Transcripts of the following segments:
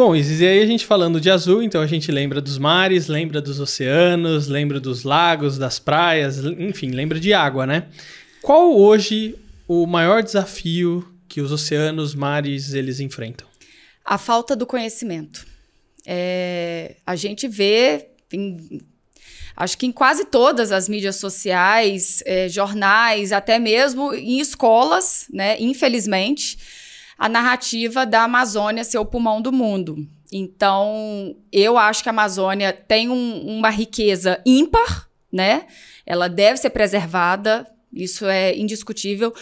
Bom, Isis, e aí a gente falando de azul, então a gente lembra dos mares, lembra dos oceanos, lembra dos lagos, das praias, enfim, lembra de água, né? Qual hoje o maior desafio que os oceanos, mares, eles enfrentam? A falta do conhecimento. É, a gente vê, em, acho que em quase todas as mídias sociais, é, jornais, até mesmo em escolas, né? Infelizmente a narrativa da Amazônia ser o pulmão do mundo. Então, eu acho que a Amazônia tem um, uma riqueza ímpar, né? Ela deve ser preservada, isso é indiscutível,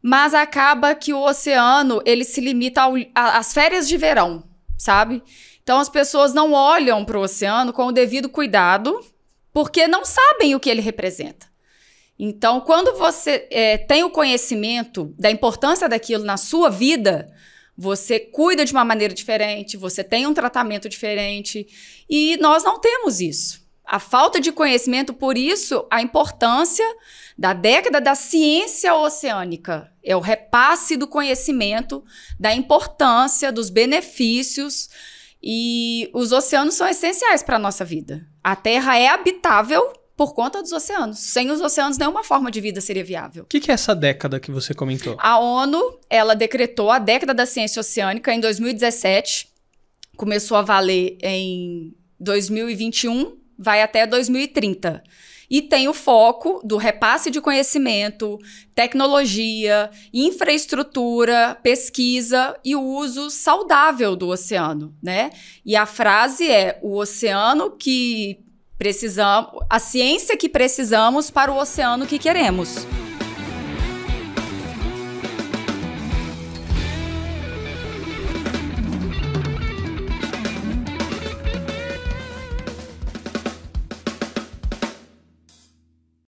mas acaba que o oceano, ele se limita às férias de verão, sabe? Então, as pessoas não olham para o oceano com o devido cuidado, porque não sabem o que ele representa. Então, quando você é, tem o conhecimento da importância daquilo na sua vida, você cuida de uma maneira diferente, você tem um tratamento diferente. E nós não temos isso. A falta de conhecimento, por isso, a importância da década da ciência oceânica é o repasse do conhecimento, da importância, dos benefícios. E os oceanos são essenciais para a nossa vida. A Terra é habitável por conta dos oceanos. Sem os oceanos, nenhuma forma de vida seria viável. O que, que, é essa década que você comentou? A ONU, ela decretou a década da ciência oceânica em 2017, começou a valer em 2021, vai até 2030. E tem o foco do repasse de conhecimento, tecnologia, infraestrutura, pesquisa e o uso saudável do oceano, né? E a frase é: o oceano que Precisamos a ciência que precisamos para o oceano que queremos.